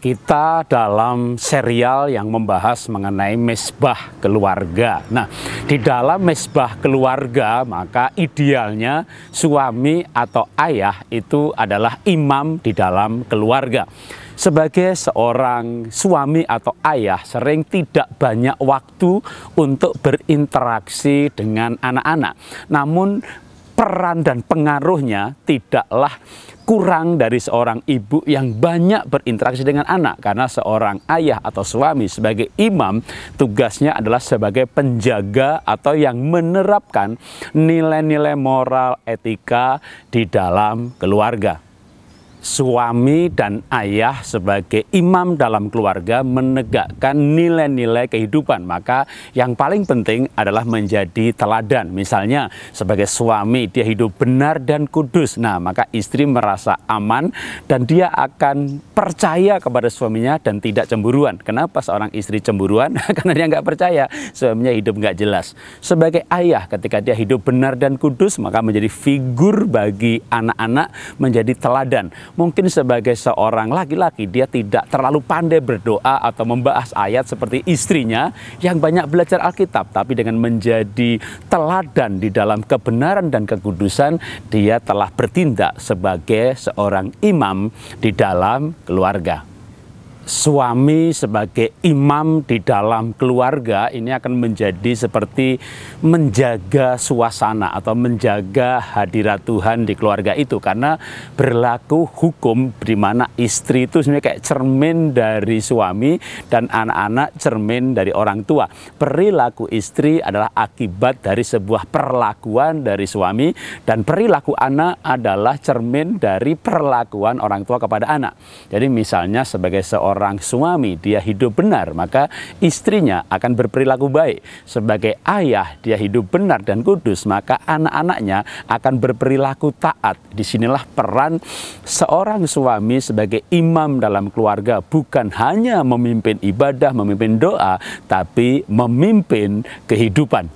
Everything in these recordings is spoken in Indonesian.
kita dalam serial yang membahas mengenai mesbah keluarga. Nah, di dalam mesbah keluarga, maka idealnya suami atau ayah itu adalah imam di dalam keluarga. Sebagai seorang suami atau ayah, sering tidak banyak waktu untuk berinteraksi dengan anak-anak. Namun, peran dan pengaruhnya tidaklah kurang dari seorang ibu yang banyak berinteraksi dengan anak karena seorang ayah atau suami sebagai imam tugasnya adalah sebagai penjaga atau yang menerapkan nilai-nilai moral etika di dalam keluarga suami dan ayah sebagai imam dalam keluarga menegakkan nilai-nilai kehidupan. Maka yang paling penting adalah menjadi teladan. Misalnya sebagai suami dia hidup benar dan kudus. Nah, maka istri merasa aman dan dia akan percaya kepada suaminya dan tidak cemburuan. Kenapa seorang istri cemburuan? Karena dia nggak percaya suaminya hidup nggak jelas. Sebagai ayah ketika dia hidup benar dan kudus maka menjadi figur bagi anak-anak menjadi teladan mungkin sebagai seorang laki-laki dia tidak terlalu pandai berdoa atau membahas ayat seperti istrinya yang banyak belajar Alkitab, tapi dengan menjadi teladan di dalam kebenaran dan kekudusan, dia telah bertindak sebagai seorang imam di dalam keluarga suami sebagai imam di dalam keluarga ini akan menjadi seperti menjaga suasana atau menjaga hadirat Tuhan di keluarga itu karena berlaku hukum di mana istri itu sebenarnya kayak cermin dari suami dan anak-anak cermin dari orang tua. Perilaku istri adalah akibat dari sebuah perlakuan dari suami dan perilaku anak adalah cermin dari perlakuan orang tua kepada anak. Jadi misalnya sebagai seorang seorang suami dia hidup benar, maka istrinya akan berperilaku baik. Sebagai ayah dia hidup benar dan kudus, maka anak-anaknya akan berperilaku taat. Disinilah peran seorang suami sebagai imam dalam keluarga, bukan hanya memimpin ibadah, memimpin doa, tapi memimpin kehidupan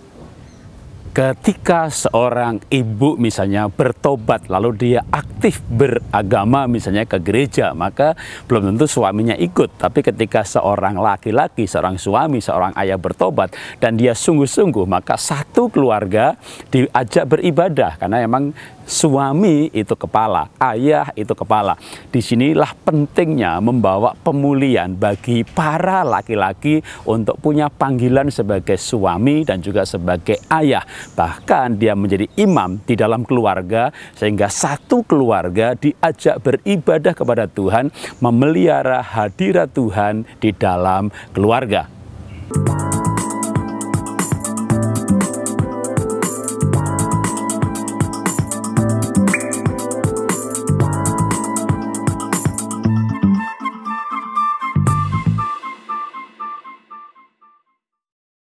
ketika seorang ibu misalnya bertobat lalu dia aktif aktif beragama misalnya ke gereja maka belum tentu suaminya ikut tapi ketika seorang laki-laki seorang suami seorang ayah bertobat dan dia sungguh-sungguh maka satu keluarga diajak beribadah karena memang suami itu kepala ayah itu kepala disinilah pentingnya membawa pemulihan bagi para laki-laki untuk punya panggilan sebagai suami dan juga sebagai ayah bahkan dia menjadi imam di dalam keluarga sehingga satu keluarga keluarga diajak beribadah kepada Tuhan, memelihara hadirat Tuhan di dalam keluarga.